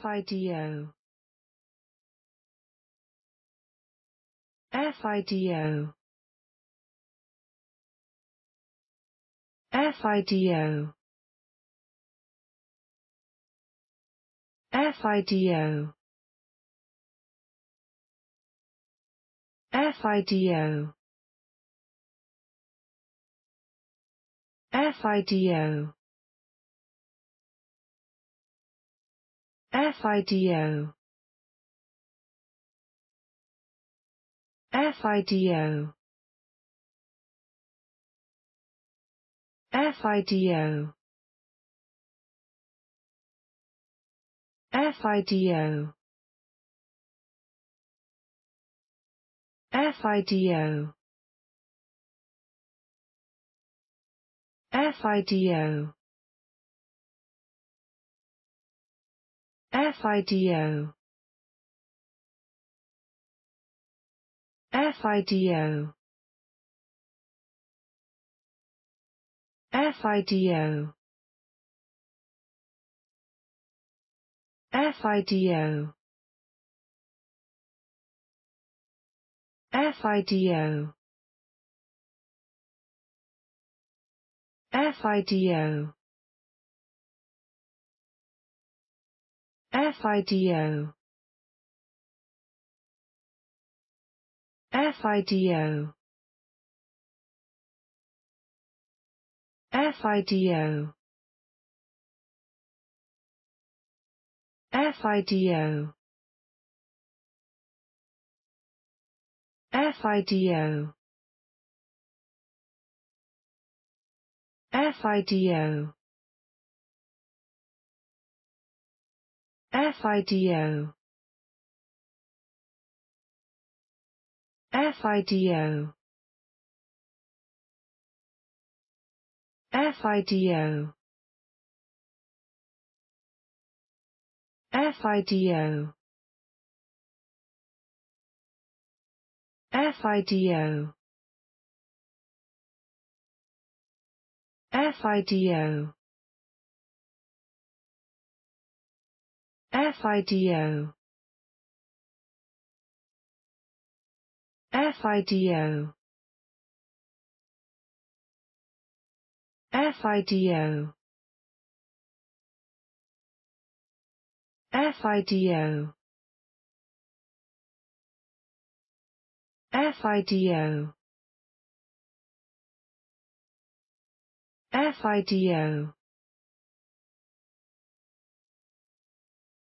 FIDO FIDO FIDO FIDO FIDO FIDO FIDO FIDO FIDO FIDO FIDO FIDO FIDO FIDO FIDO FIDO FIDO FIDO FIDO FIDO FIDO FIDO FIDO FIDO FIDO FIDO FIDO FIDO FIDO FIDO FIDO FIDO FIDO FIDO FIDO FIDO